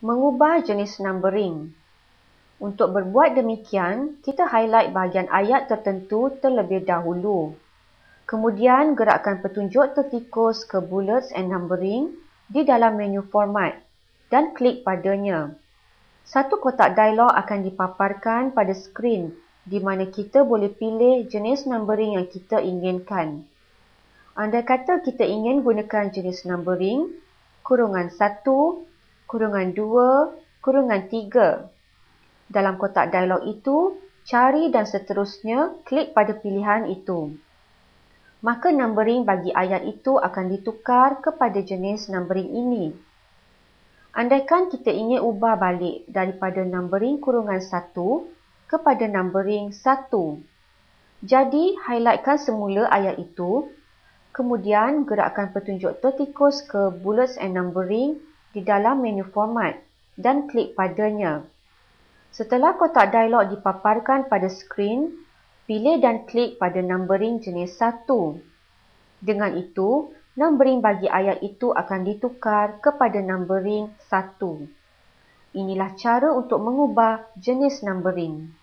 mengubah jenis numbering. Untuk berbuat demikian, kita highlight bahagian ayat tertentu terlebih dahulu. Kemudian gerakkan petunjuk tertikus ke bullets and numbering di dalam menu format dan klik padanya. Satu kotak dialog akan dipaparkan pada skrin di mana kita boleh pilih jenis numbering yang kita inginkan. Anda kata kita ingin gunakan jenis numbering, kurungan 1, kurungan 2, kurungan 3. Dalam kotak dialog itu, cari dan seterusnya klik pada pilihan itu. Maka numbering bagi ayat itu akan ditukar kepada jenis numbering ini. Andaikan kita ingin ubah balik daripada numbering kurungan 1 kepada numbering 1. Jadi, highlightkan semula ayat itu, kemudian gerakkan petunjuk tertikus ke bullets and numbering di dalam menu format dan klik padanya. Setelah kotak dialog dipaparkan pada skrin, pilih dan klik pada numbering jenis 1. Dengan itu, numbering bagi ayat itu akan ditukar kepada numbering 1. Inilah cara untuk mengubah jenis numbering.